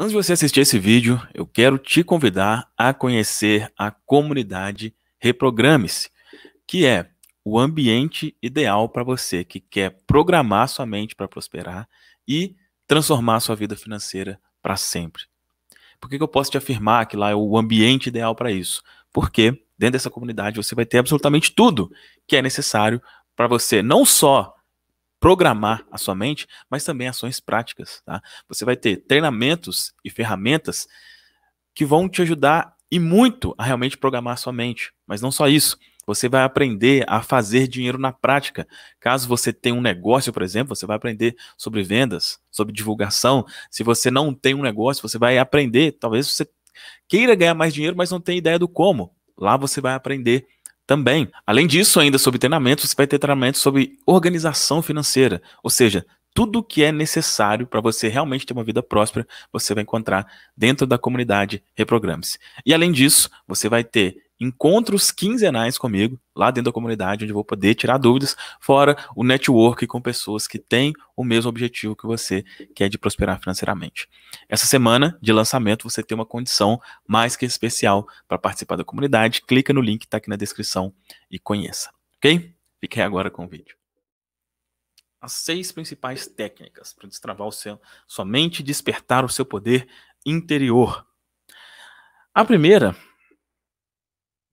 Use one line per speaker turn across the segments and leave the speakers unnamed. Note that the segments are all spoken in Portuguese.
Antes de você assistir esse vídeo, eu quero te convidar a conhecer a comunidade Reprograme-se, que é o ambiente ideal para você que quer programar sua mente para prosperar e transformar sua vida financeira para sempre. Por que, que eu posso te afirmar que lá é o ambiente ideal para isso? Porque dentro dessa comunidade você vai ter absolutamente tudo que é necessário para você não só programar a sua mente, mas também ações práticas. Tá? Você vai ter treinamentos e ferramentas que vão te ajudar e muito a realmente programar a sua mente. Mas não só isso. Você vai aprender a fazer dinheiro na prática. Caso você tenha um negócio, por exemplo, você vai aprender sobre vendas, sobre divulgação. Se você não tem um negócio, você vai aprender. Talvez você queira ganhar mais dinheiro, mas não tem ideia do como. Lá você vai aprender também. Além disso, ainda sobre treinamento, você vai ter treinamento sobre organização financeira, ou seja, tudo que é necessário para você realmente ter uma vida próspera, você vai encontrar dentro da comunidade Reprograme-se. E além disso, você vai ter encontros quinzenais comigo, lá dentro da comunidade, onde eu vou poder tirar dúvidas, fora o network com pessoas que têm o mesmo objetivo que você, que é de prosperar financeiramente. Essa semana de lançamento, você tem uma condição mais que especial para participar da comunidade. Clica no link que está aqui na descrição e conheça, ok? Fique aí agora com o vídeo. As seis principais técnicas para destravar o seu, sua mente e despertar o seu poder interior. A primeira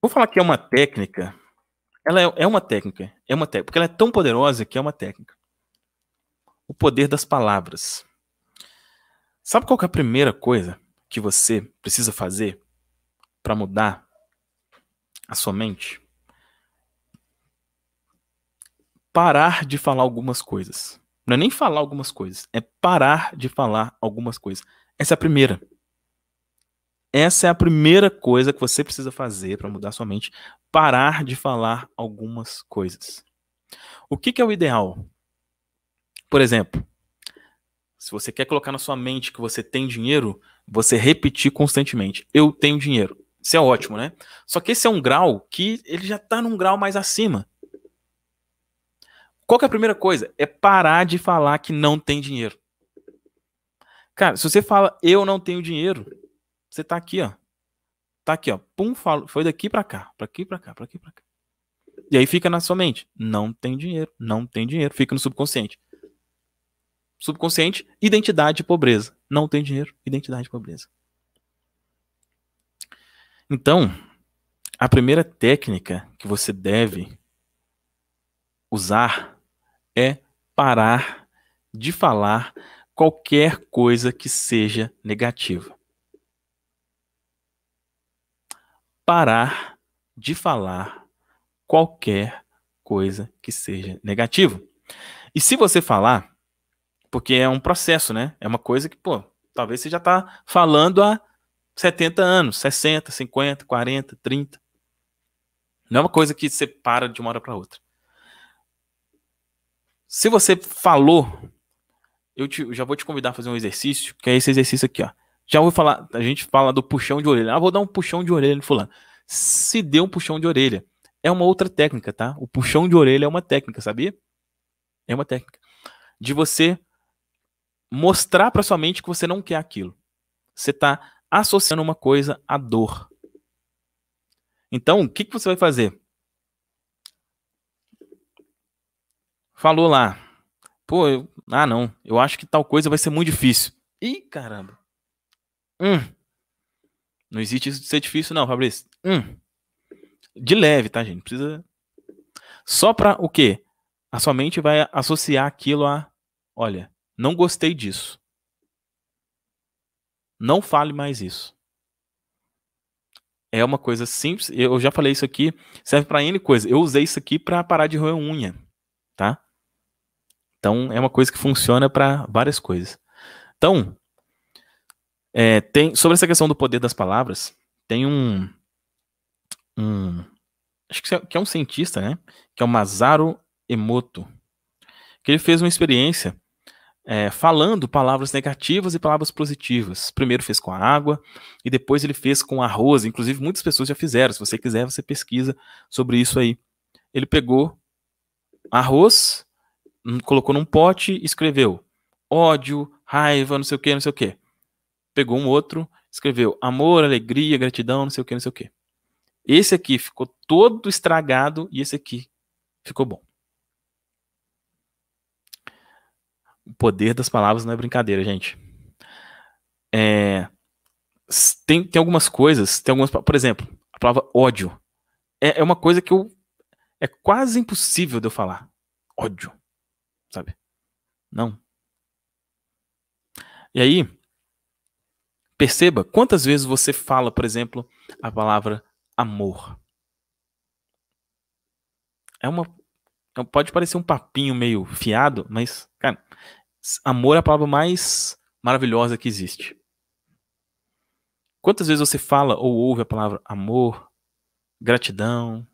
Vou falar que é uma técnica. Ela é, é uma técnica. É uma técnica. Porque ela é tão poderosa que é uma técnica. O poder das palavras. Sabe qual é a primeira coisa que você precisa fazer para mudar a sua mente? Parar de falar algumas coisas. Não é nem falar algumas coisas, é parar de falar algumas coisas. Essa é a primeira. Essa é a primeira coisa que você precisa fazer para mudar sua mente, parar de falar algumas coisas. O que, que é o ideal? Por exemplo, se você quer colocar na sua mente que você tem dinheiro, você repetir constantemente: Eu tenho dinheiro. Isso é ótimo, né? Só que esse é um grau que ele já está num grau mais acima. Qual é a primeira coisa? É parar de falar que não tem dinheiro. Cara, se você fala eu não tenho dinheiro, você tá aqui, ó. Tá aqui, ó. Pum, falo, foi daqui para cá, para aqui para cá, para aqui para cá. E aí fica na sua mente, não tem dinheiro, não tem dinheiro, fica no subconsciente. Subconsciente, identidade pobreza. Não tem dinheiro, identidade pobreza. Então, a primeira técnica que você deve usar é parar de falar qualquer coisa que seja negativa. parar de falar qualquer coisa que seja negativa. E se você falar, porque é um processo, né? É uma coisa que, pô, talvez você já está falando há 70 anos, 60, 50, 40, 30. Não é uma coisa que você para de uma hora para outra. Se você falou, eu, te, eu já vou te convidar a fazer um exercício, que é esse exercício aqui, ó. Já ouviu falar, a gente fala do puxão de orelha. Ah, vou dar um puxão de orelha no fulano. Se deu um puxão de orelha. É uma outra técnica, tá? O puxão de orelha é uma técnica, sabia? É uma técnica. De você mostrar para sua mente que você não quer aquilo. Você tá associando uma coisa à dor. Então, o que, que você vai fazer? Falou lá. Pô, eu, ah não, eu acho que tal coisa vai ser muito difícil. Ih, caramba. Hum. Não existe isso de ser difícil, não, Fabrício. Hum. De leve, tá, gente? Precisa. Só pra o quê? A sua mente vai associar aquilo a. Olha, não gostei disso. Não fale mais isso. É uma coisa simples. Eu já falei isso aqui. Serve para N coisa. Eu usei isso aqui para parar de roer unha, tá? Então é uma coisa que funciona para várias coisas. Então, é, tem, sobre essa questão do poder das palavras, tem um. um acho que é, que é um cientista, né? Que é o Masaru Emoto. Que ele fez uma experiência é, falando palavras negativas e palavras positivas. Primeiro fez com a água e depois ele fez com arroz. Inclusive, muitas pessoas já fizeram. Se você quiser, você pesquisa sobre isso aí. Ele pegou arroz, colocou num pote e escreveu ódio, raiva, não sei o que, não sei o que pegou um outro, escreveu amor, alegria, gratidão, não sei o que, não sei o que. Esse aqui ficou todo estragado e esse aqui ficou bom. O poder das palavras não é brincadeira, gente. É, tem, tem algumas coisas, tem algumas, por exemplo, a palavra ódio é, é uma coisa que eu é quase impossível de eu falar ódio, sabe? Não. E aí Perceba quantas vezes você fala, por exemplo, a palavra amor. É uma é pode parecer um papinho meio fiado, mas cara, amor é a palavra mais maravilhosa que existe. Quantas vezes você fala ou ouve a palavra amor, gratidão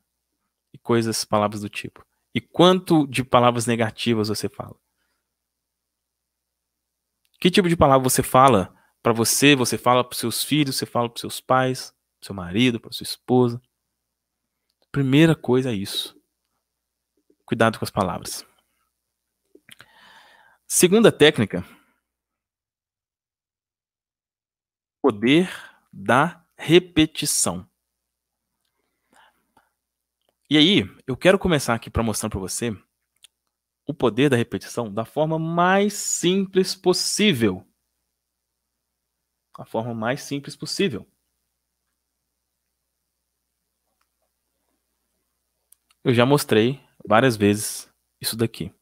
e coisas, palavras do tipo? E quanto de palavras negativas você fala? Que tipo de palavra você fala para você, você fala para seus filhos, você fala para seus pais, pro seu marido, para sua esposa. Primeira coisa é isso. Cuidado com as palavras. Segunda técnica: poder da repetição. E aí, eu quero começar aqui para mostrar para você o poder da repetição da forma mais simples possível a forma mais simples possível. Eu já mostrei várias vezes isso daqui.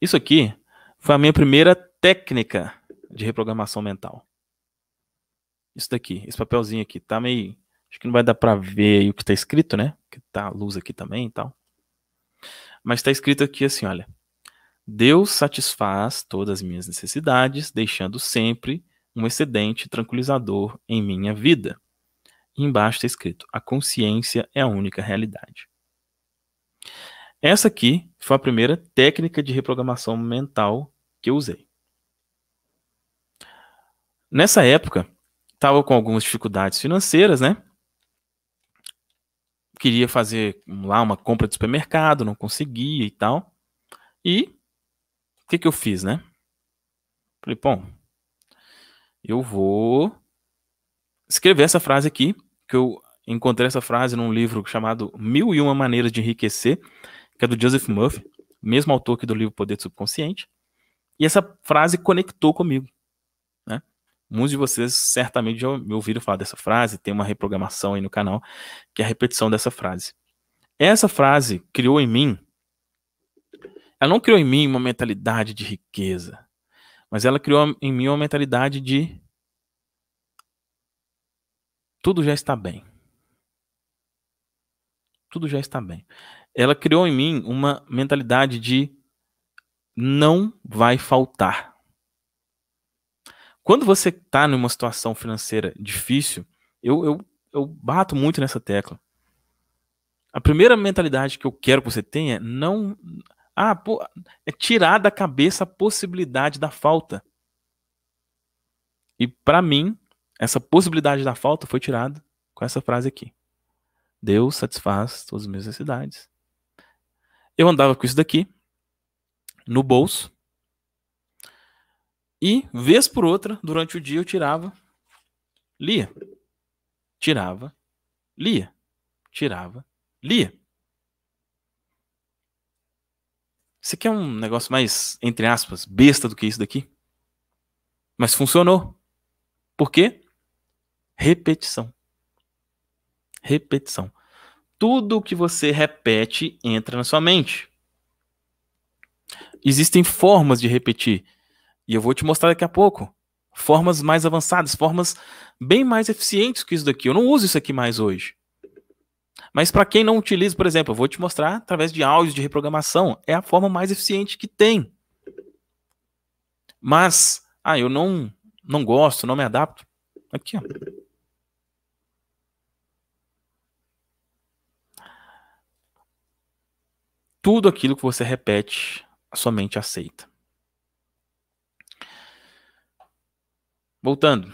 Isso aqui foi a minha primeira técnica de reprogramação mental. Isso daqui, esse papelzinho aqui, tá meio. Acho que não vai dar para ver o que tá escrito, né? Que tá a luz aqui também e tal. Mas tá escrito aqui assim, olha. Deus satisfaz todas as minhas necessidades, deixando sempre um excedente tranquilizador em minha vida. E embaixo está escrito: a consciência é a única realidade. Essa aqui foi a primeira técnica de reprogramação mental que eu usei. Nessa época, estava com algumas dificuldades financeiras, né? Queria fazer lá uma compra de supermercado, não conseguia e tal. E o que, que eu fiz, né? Falei, bom, eu vou escrever essa frase aqui, que eu encontrei essa frase num livro chamado Mil e Uma Maneiras de Enriquecer, que é do Joseph Murphy, mesmo autor que do livro Poder Subconsciente. E essa frase conectou comigo. Né? Muitos de vocês certamente já me ouviram falar dessa frase, tem uma reprogramação aí no canal, que é a repetição dessa frase. Essa frase criou em mim, ela não criou em mim uma mentalidade de riqueza, mas ela criou em mim uma mentalidade de tudo já está bem. Tudo já está bem. Ela criou em mim uma mentalidade de não vai faltar. Quando você está numa situação financeira difícil, eu, eu, eu bato muito nessa tecla. A primeira mentalidade que eu quero que você tenha é não, ah, pô, é tirar da cabeça a possibilidade da falta. E para mim, essa possibilidade da falta foi tirada com essa frase aqui. Deus satisfaz todas as minhas necessidades. Eu andava com isso daqui no bolso. E vez por outra, durante o dia eu tirava, lia. Tirava, lia. Tirava, lia. Você quer um negócio mais, entre aspas, besta do que isso daqui? Mas funcionou. Por quê? Repetição. Repetição. Tudo que você repete entra na sua mente. Existem formas de repetir. E eu vou te mostrar daqui a pouco. Formas mais avançadas, formas bem mais eficientes que isso daqui. Eu não uso isso aqui mais hoje. Mas para quem não utiliza, por exemplo, eu vou te mostrar através de áudios de reprogramação, é a forma mais eficiente que tem. Mas, ah, eu não não gosto, não me adapto. Aqui, ó. Tudo aquilo que você repete, a sua mente aceita. Voltando.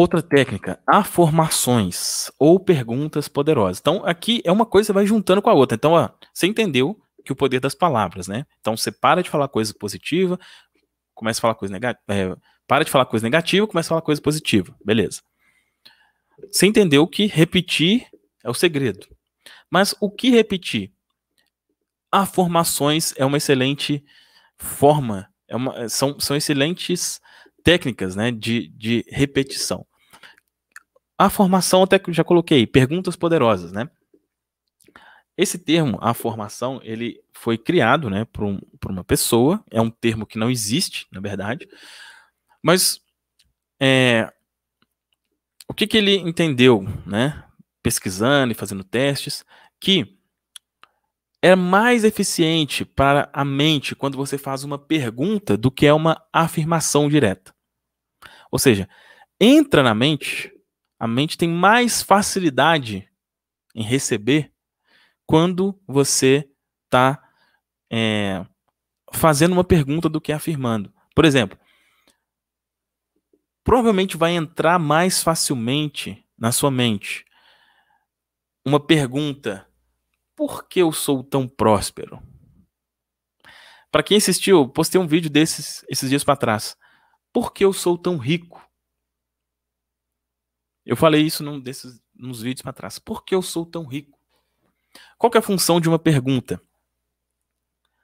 Outra técnica, afirmações ou perguntas poderosas. Então, aqui é uma coisa que vai juntando com a outra. Então, ó, você entendeu que o poder das palavras, né? Então, você para de falar coisa positiva, começa a falar coisa negativa, é, para de falar coisa negativa, começa a falar coisa positiva. Beleza. Você entendeu que repetir é o segredo. Mas o que repetir? Afirmações é uma excelente forma, é uma, são, são excelentes técnicas né, de, de repetição. A formação, até que eu já coloquei, perguntas poderosas, né? Esse termo, a formação, ele foi criado né, por, um, por uma pessoa, é um termo que não existe, na verdade, mas é, o que, que ele entendeu, né, pesquisando e fazendo testes, que é mais eficiente para a mente quando você faz uma pergunta do que é uma afirmação direta. Ou seja, entra na mente a mente tem mais facilidade em receber quando você está é, fazendo uma pergunta do que afirmando. Por exemplo, provavelmente vai entrar mais facilmente na sua mente uma pergunta: por que eu sou tão próspero? Para quem assistiu, postei um vídeo desses esses dias para trás. Por que eu sou tão rico? Eu falei isso num desses nos vídeos para trás. Por que eu sou tão rico? Qual é a função de uma pergunta?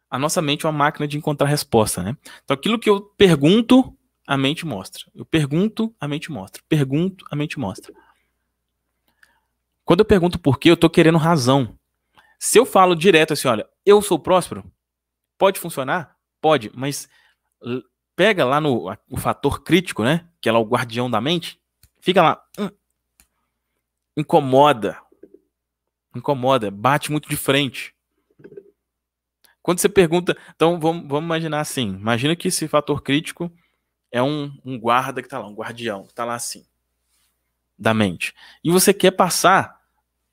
A nossa mente é uma máquina de encontrar resposta, né? Então aquilo que eu pergunto, a mente mostra. Eu pergunto, a mente mostra. Pergunto, a mente mostra. Quando eu pergunto por quê, eu estou querendo razão. Se eu falo direto assim, olha, eu sou próspero, pode funcionar? Pode, mas pega lá no o fator crítico, né? Que é lá o guardião da mente. Fica lá. Hum. Incomoda. Incomoda. Bate muito de frente. Quando você pergunta. Então vamos, vamos imaginar assim. Imagina que esse fator crítico é um, um guarda que está lá, um guardião, que está lá assim. Da mente. E você quer passar.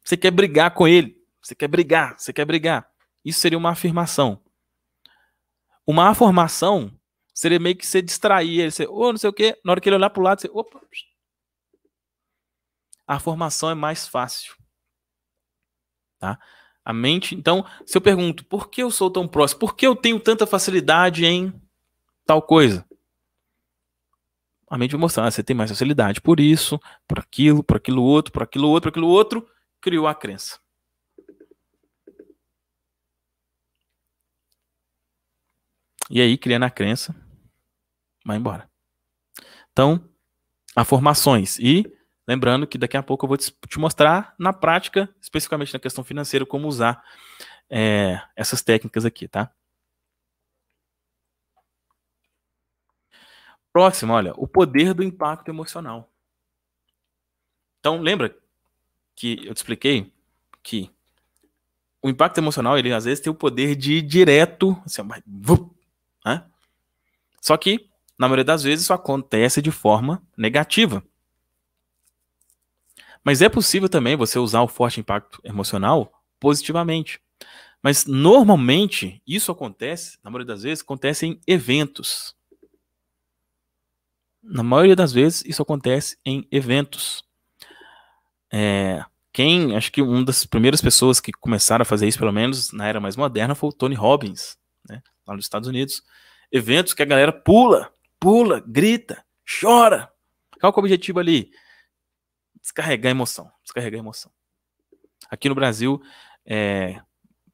Você quer brigar com ele. Você quer brigar. Você quer brigar. Isso seria uma afirmação. Uma afirmação seria meio que você distrair ele, você, ou oh, não sei o quê, na hora que ele olhar pro lado, você, opa, a formação é mais fácil. Tá? A mente, então, se eu pergunto por que eu sou tão próximo, por que eu tenho tanta facilidade em tal coisa? A mente vai mostrar, ah, você tem mais facilidade por isso, por aquilo, por aquilo outro, por aquilo outro, por aquilo outro, criou a crença. E aí, criando a crença, vai embora. Então, há formações. E Lembrando que daqui a pouco eu vou te mostrar na prática, especificamente na questão financeira, como usar é, essas técnicas aqui, tá? Próximo, olha, o poder do impacto emocional. Então, lembra que eu te expliquei que o impacto emocional, ele às vezes tem o poder de ir direto, assim, né? Só que, na maioria das vezes, isso acontece de forma negativa. Mas é possível também você usar o forte impacto emocional positivamente. Mas normalmente isso acontece, na maioria das vezes, acontece em eventos. Na maioria das vezes isso acontece em eventos. É, quem, acho que uma das primeiras pessoas que começaram a fazer isso, pelo menos na era mais moderna, foi o Tony Robbins, né, lá nos Estados Unidos. Eventos que a galera pula, pula, grita, chora. Qual é o objetivo ali? descarregar emoção, descarregar emoção. Aqui no Brasil, é,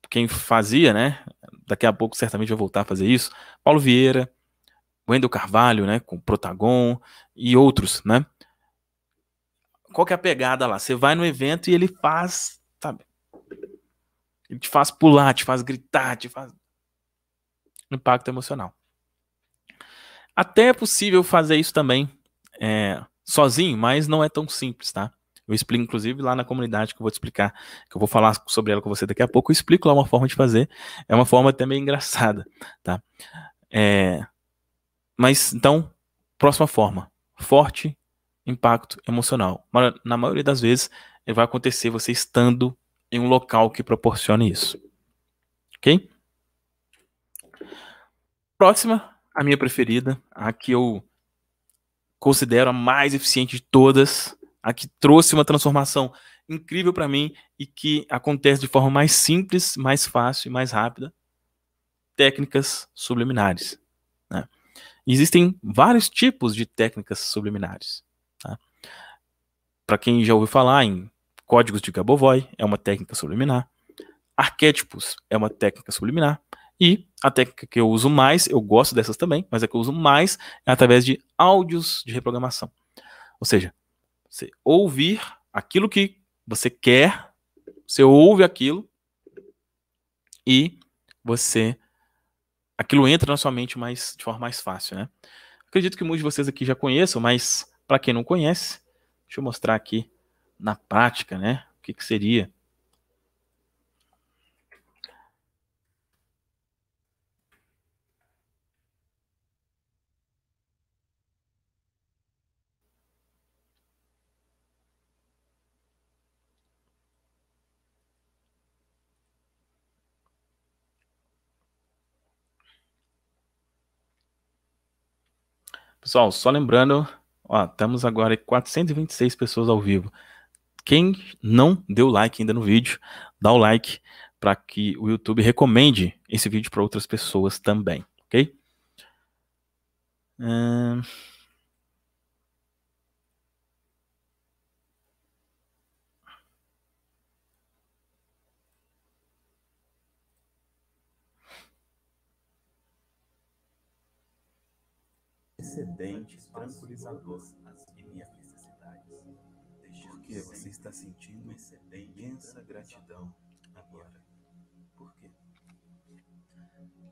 quem fazia, né? Daqui a pouco certamente vai voltar a fazer isso. Paulo Vieira, Wendel Carvalho, né? Com Protagon e outros, né? Qual que é a pegada lá? Você vai no evento e ele faz, sabe? Ele te faz pular, te faz gritar, te faz impacto emocional. Até é possível fazer isso também é, sozinho, mas não é tão simples, tá? Eu explico, inclusive, lá na comunidade que eu vou te explicar, que eu vou falar sobre ela com você daqui a pouco. Eu explico lá uma forma de fazer. É uma forma até meio engraçada, tá? É... Mas, então, próxima forma. Forte impacto emocional. Na maioria das vezes, vai acontecer você estando em um local que proporcione isso. Ok? Próxima, a minha preferida, a que eu considero a mais eficiente de todas, a que trouxe uma transformação incrível para mim e que acontece de forma mais simples, mais fácil e mais rápida. Técnicas subliminares. Né? Existem vários tipos de técnicas subliminares. Tá? Para quem já ouviu falar em códigos de Gabovoi, é uma técnica subliminar. Arquétipos é uma técnica subliminar. E a técnica que eu uso mais, eu gosto dessas também, mas a que eu uso mais é através de áudios de reprogramação. Ou seja, você ouvir aquilo que você quer, você ouve aquilo e você aquilo entra na sua mente mais de forma mais fácil, né? Acredito que muitos de vocês aqui já conheçam, mas para quem não conhece, deixa eu mostrar aqui na prática, né? O que, que seria Pessoal, só lembrando, ó, estamos agora 426 pessoas ao vivo. Quem não deu like ainda no vídeo, dá o like para que o YouTube recomende esse vídeo para outras pessoas também, ok? Hum... excedente tranquilizador as minhas necessidades. Porque você está sentindo imensa gratidão agora. Por quê?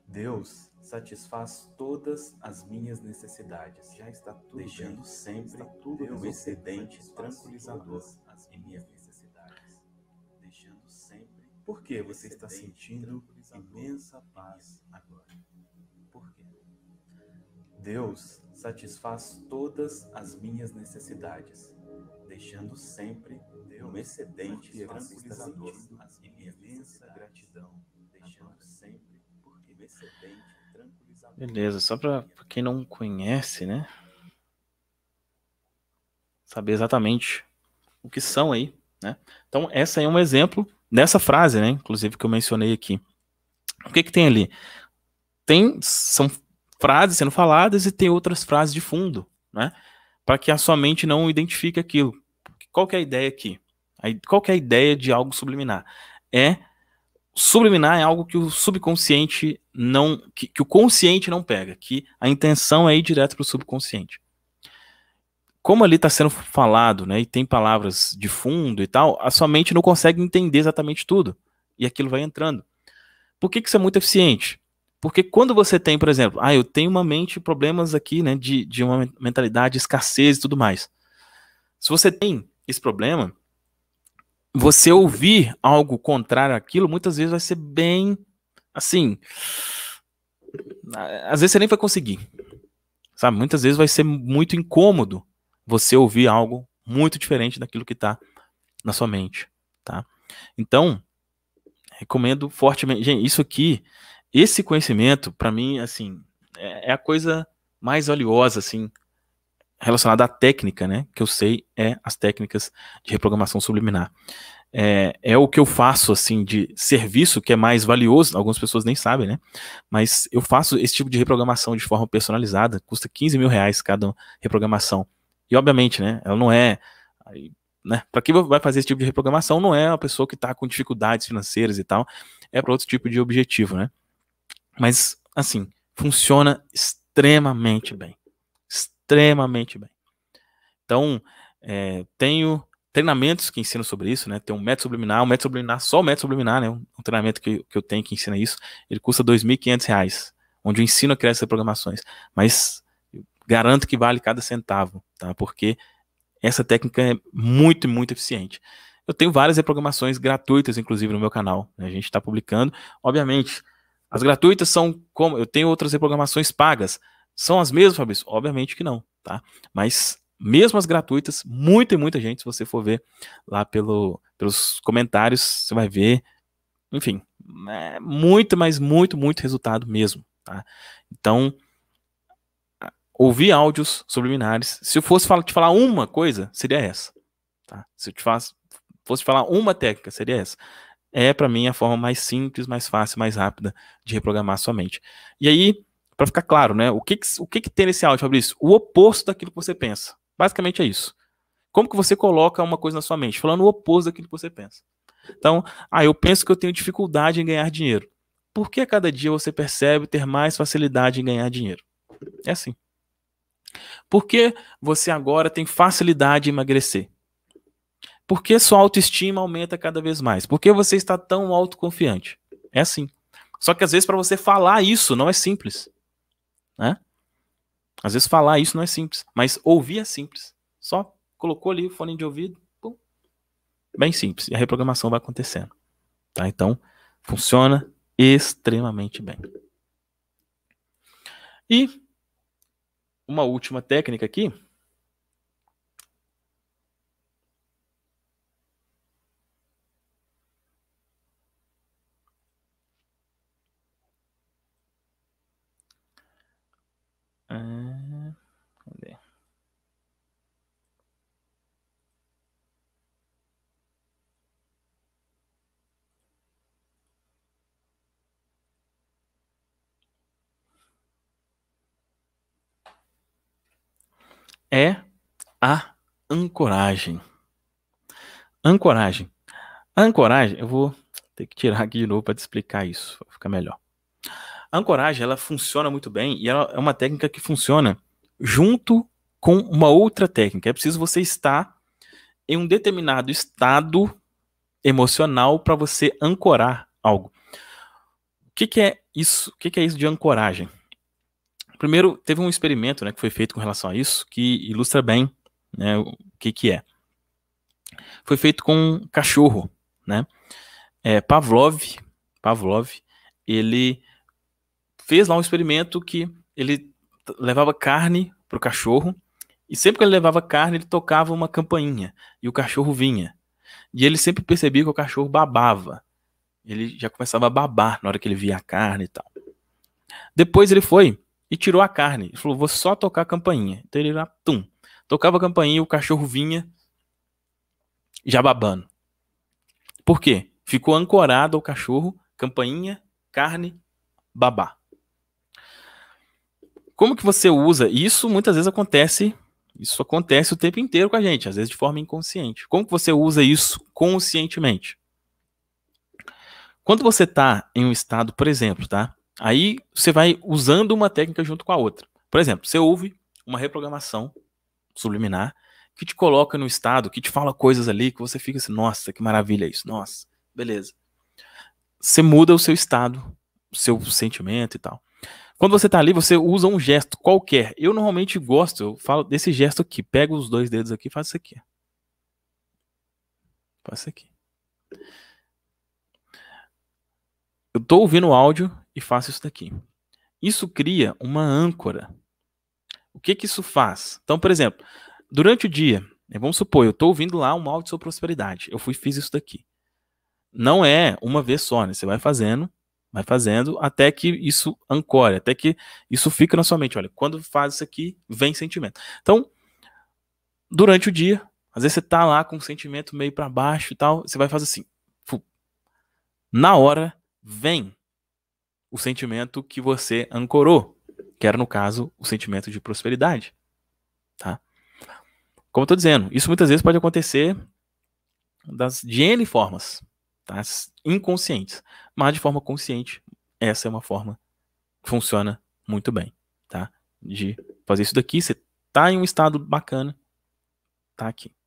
Deus satisfaz todas as minhas necessidades. Já está tudo deixando bem, sempre tudo um excedente tranquilizador as minhas necessidades. Deixando sempre Porque você está sentindo imensa paz agora. Deus satisfaz todas as minhas necessidades, deixando sempre um excedente tranquilizador e minha imensa gratidão, deixando sempre um excedente tranquilizador. Beleza, só para quem não conhece, né? Saber exatamente o que são aí, né? Então, essa é um exemplo dessa frase, né? Inclusive que eu mencionei aqui. O que que tem ali? Tem são frases sendo faladas e tem outras frases de fundo, né? Para que a sua mente não identifique aquilo. Qual que é a ideia aqui? Qual que é a ideia de algo subliminar? É subliminar é algo que o subconsciente não, que, que o consciente não pega, que a intenção é ir direto para o subconsciente. Como ali está sendo falado, né, e tem palavras de fundo e tal, a sua mente não consegue entender exatamente tudo e aquilo vai entrando. Por que, que isso é muito eficiente? Porque quando você tem, por exemplo, ah, eu tenho uma mente, problemas aqui, né, de, de uma mentalidade, escassez e tudo mais. Se você tem esse problema, você ouvir algo contrário àquilo, muitas vezes vai ser bem, assim, às vezes você nem vai conseguir, sabe? Muitas vezes vai ser muito incômodo você ouvir algo muito diferente daquilo que está na sua mente, tá? Então, recomendo fortemente, gente, isso aqui esse conhecimento, para mim, assim, é, é a coisa mais valiosa, assim, relacionada à técnica, né? Que eu sei é as técnicas de reprogramação subliminar. É, é o que eu faço, assim, de serviço que é mais valioso. Algumas pessoas nem sabem, né? Mas eu faço esse tipo de reprogramação de forma personalizada. Custa 15 mil reais cada reprogramação. E, obviamente, né? Ela não é. Né? Para quem vai fazer esse tipo de reprogramação, não é uma pessoa que está com dificuldades financeiras e tal. É para outro tipo de objetivo, né? Mas, assim, funciona extremamente bem. Extremamente bem. Então, é, tenho treinamentos que ensinam sobre isso, né? Tem um método subliminar, um método subliminar, só o método subliminar, né? Um, treinamento que, que eu tenho que ensina isso, ele custa R$ 2.500, onde eu ensino a criar essas programações. Mas garanto que vale cada centavo, tá? Porque essa técnica é muito, muito eficiente. Eu tenho várias reprogramações gratuitas, inclusive, no meu canal. Né? A gente está publicando. Obviamente, as gratuitas são como. Eu tenho outras reprogramações pagas. São as mesmas, Fabrício? Obviamente que não, tá? Mas mesmo as gratuitas, muita e muita gente, se você for ver lá pelo, pelos comentários, você vai ver. Enfim, é muito, mas muito, muito resultado mesmo, tá? Então, ouvir áudios subliminares. Se eu fosse te falar uma coisa, seria essa. Tá? Se eu te faço, fosse falar uma técnica, seria essa é para mim a forma mais simples, mais fácil, mais rápida de reprogramar sua mente. E aí, para ficar claro, né, o que, que o que, que tem nesse áudio, Fabrício? O oposto daquilo que você pensa. Basicamente é isso. Como que você coloca uma coisa na sua mente? Falando o oposto daquilo que você pensa. Então, ah, eu penso que eu tenho dificuldade em ganhar dinheiro. Por que a cada dia você percebe ter mais facilidade em ganhar dinheiro? É assim. Por que você agora tem facilidade em emagrecer? Por que sua autoestima aumenta cada vez mais? Por que você está tão autoconfiante? É assim. Só que às vezes para você falar isso não é simples. Né? Às vezes falar isso não é simples, mas ouvir é simples. Só colocou ali o fone de ouvido, pum. bem simples, e a reprogramação vai acontecendo. Tá? Então, funciona extremamente bem. E uma última técnica aqui, é a ancoragem. Ancoragem. A ancoragem, eu vou ter que tirar aqui de novo para te explicar isso, vai ficar melhor. A ancoragem, ela funciona muito bem e ela é uma técnica que funciona junto com uma outra técnica. É preciso você estar em um determinado estado emocional para você ancorar algo. O que, que é isso? O que, que é isso de ancoragem? Primeiro, teve um experimento né, que foi feito com relação a isso, que ilustra bem né, o que, que é. Foi feito com um cachorro. Né? É, Pavlov, Pavlov, ele fez lá um experimento que ele levava carne para o cachorro, e sempre que ele levava carne, ele tocava uma campainha, e o cachorro vinha. E ele sempre percebia que o cachorro babava. Ele já começava a babar na hora que ele via a carne e tal. Depois ele foi e tirou a carne. Ele falou, vou só tocar a campainha. Então ele lá, tum. Tocava a campainha, o cachorro vinha já babando. Por quê? Ficou ancorado ao cachorro, campainha, carne, babá. Como que você usa? Isso muitas vezes acontece, isso acontece o tempo inteiro com a gente, às vezes de forma inconsciente. Como que você usa isso conscientemente? Quando você está em um estado, por exemplo, tá? Aí você vai usando uma técnica junto com a outra. Por exemplo, você ouve uma reprogramação subliminar que te coloca no estado, que te fala coisas ali que você fica assim, nossa, que maravilha isso, nossa, beleza. Você muda o seu estado, o seu sentimento e tal. Quando você está ali, você usa um gesto qualquer. Eu normalmente gosto, eu falo desse gesto aqui. Pega os dois dedos aqui e faz isso aqui. Faz isso aqui. Eu estou ouvindo o áudio e faço isso daqui. Isso cria uma âncora. O que que isso faz? Então, por exemplo, durante o dia, né, vamos supor, eu estou ouvindo lá um áudio sobre prosperidade. Eu fui fiz isso daqui. Não é uma vez só, né? Você vai fazendo, vai fazendo até que isso ancore, até que isso fica na sua mente. Olha, quando faz isso aqui, vem sentimento. Então, durante o dia, às vezes você está lá com o sentimento meio para baixo e tal, você vai fazer assim. Fu. Na hora, vem o sentimento que você ancorou, que era, no caso, o sentimento de prosperidade. Tá? Como eu estou dizendo, isso muitas vezes pode acontecer das, de N formas, tá? inconscientes. Mas de forma consciente, essa é uma forma que funciona muito bem. Tá? De fazer isso daqui, você está em um estado bacana, tá aqui.